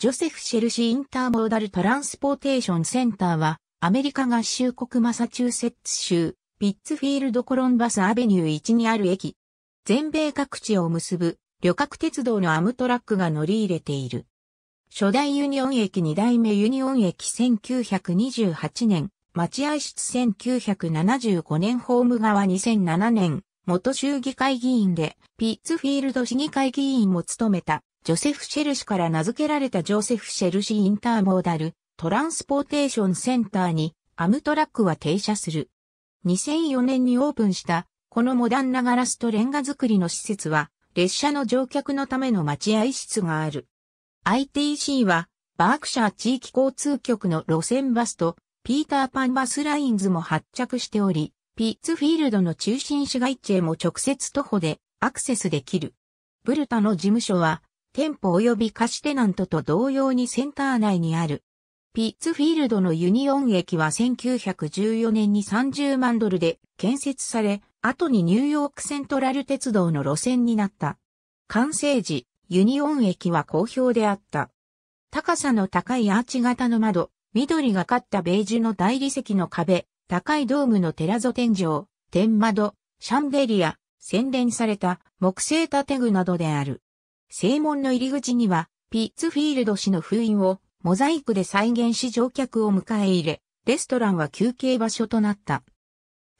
ジョセフ・シェルシー・インターモーダル・トランスポーテーション・センターは、アメリカ合衆国マサチューセッツ州、ピッツフィールド・コロンバス・アベニュー1にある駅。全米各地を結ぶ、旅客鉄道のアムトラックが乗り入れている。初代ユニオン駅2代目ユニオン駅1928年、待合室1975年ホーム側2007年、元衆議会議員で、ピッツフィールド市議会議員も務めた。ジョセフ・シェル氏から名付けられたジョセフ・シェル氏インターモーダルトランスポーテーションセンターにアムトラックは停車する。2004年にオープンしたこのモダンなガラスとレンガ作りの施設は列車の乗客のための待合室がある。ITC はバークシャー地域交通局の路線バスとピーターパンバスラインズも発着しており、ピッツフィールドの中心市街地へも直接徒歩でアクセスできる。ブルタの事務所は店舗及び貸しテナントと同様にセンター内にある。ピッツフィールドのユニオン駅は1914年に30万ドルで建設され、後にニューヨークセントラル鉄道の路線になった。完成時、ユニオン駅は好評であった。高さの高いアーチ型の窓、緑がかったベージュの大理石の壁、高いドームのテラゾ天井、天窓、シャンデリア、洗練された木製建具などである。正門の入り口には、ピッツフィールド氏の封印をモザイクで再現し乗客を迎え入れ、レストランは休憩場所となった。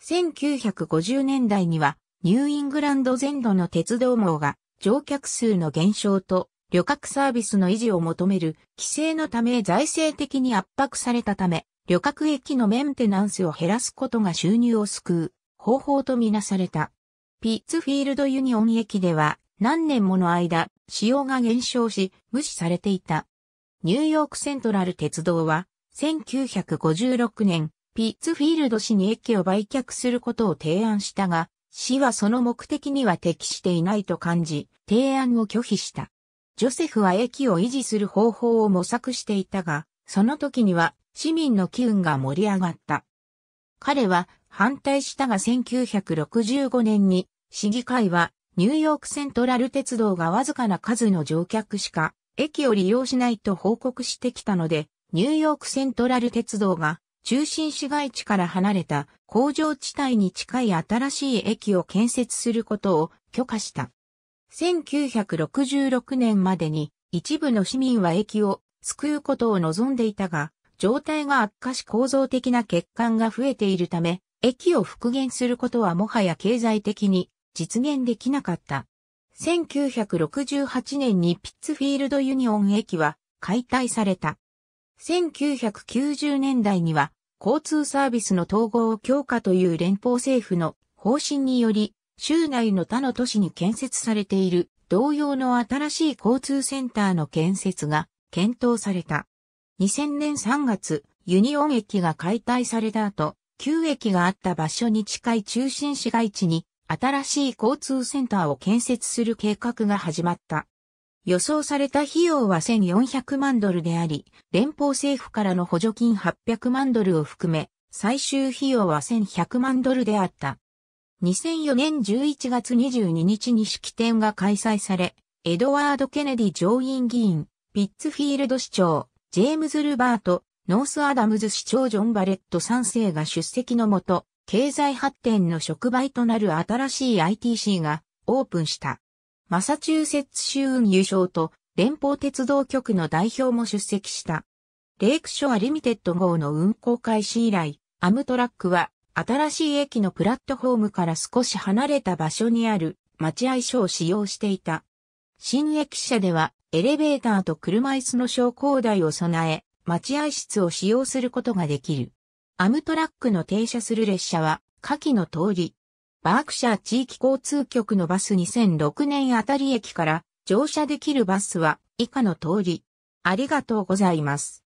1950年代には、ニューイングランド全土の鉄道網が乗客数の減少と旅客サービスの維持を求める規制のため財政的に圧迫されたため、旅客駅のメンテナンスを減らすことが収入を救う方法とみなされた。ピッツフィールドユニオン駅では何年もの間、使用が減少し、無視されていた。ニューヨークセントラル鉄道は、1956年、ピッツフィールド市に駅を売却することを提案したが、市はその目的には適していないと感じ、提案を拒否した。ジョセフは駅を維持する方法を模索していたが、その時には市民の機運が盛り上がった。彼は反対したが1965年に市議会はニューヨークセントラル鉄道がわずかな数の乗客しか駅を利用しないと報告してきたので、ニューヨークセントラル鉄道が中心市街地から離れた工場地帯に近い新しい駅を建設することを許可した。1966年までに一部の市民は駅を救うことを望んでいたが、状態が悪化し構造的な欠陥が増えているため、駅を復元することはもはや経済的に実現できなかった。1968年にピッツフィールドユニオン駅は解体された。1990年代には交通サービスの統合を強化という連邦政府の方針により、州内の他の都市に建設されている同様の新しい交通センターの建設が検討された。2000年3月、ユニオン駅が解体された後、旧駅があった場所に近い中心市街地に新しい交通センターを建設する計画が始まった。予想された費用は1400万ドルであり、連邦政府からの補助金800万ドルを含め、最終費用は1100万ドルであった。2004年11月22日に式典が開催され、エドワード・ケネディ上院議員、ピッツフィールド市長、ジェームズ・ルバート、ノース・アダムズ市長ジョン・バレット3世が出席のもと、経済発展の触媒となる新しい ITC がオープンした。マサチューセッツ州運輸省と連邦鉄道局の代表も出席した。レイクショアリミテッド号の運行開始以来、アムトラックは新しい駅のプラットフォームから少し離れた場所にある待合所を使用していた。新駅舎ではエレベーターと車椅子の昇降台を備え、待合室を使用することができる。アムトラックの停車する列車は、下記の通り。バークシャー地域交通局のバス2006年あたり駅から乗車できるバスは以下の通り。ありがとうございます。